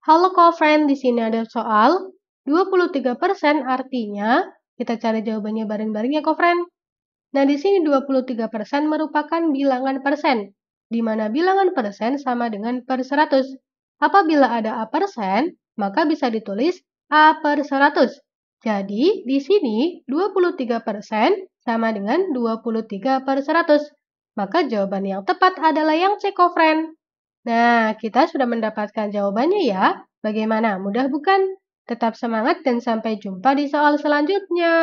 Halo kofren, di sini ada soal 23% artinya kita cari jawabannya bareng-bareng ya kofren. Nah, di sini 23% merupakan bilangan persen, di mana bilangan persen sama dengan per 100. Apabila ada A persen, maka bisa ditulis A per 100. Jadi, di sini 23% sama dengan 23 per 100. Maka jawaban yang tepat adalah yang C, kofren. Nah, kita sudah mendapatkan jawabannya ya. Bagaimana? Mudah bukan? Tetap semangat dan sampai jumpa di soal selanjutnya.